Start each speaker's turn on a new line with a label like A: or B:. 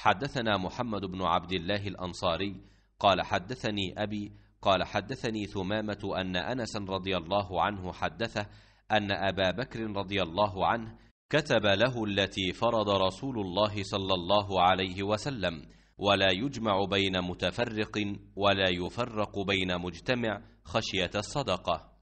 A: حدثنا محمد بن
B: عبد الله الأنصاري قال حدثني أبي قال حدثني ثمامة أن أنس رضي الله عنه حدثه أن أبا بكر رضي الله عنه كتب له التي فرض رسول الله صلى الله عليه وسلم ولا يجمع بين متفرق ولا يفرق بين مجتمع خشية
A: الصدقة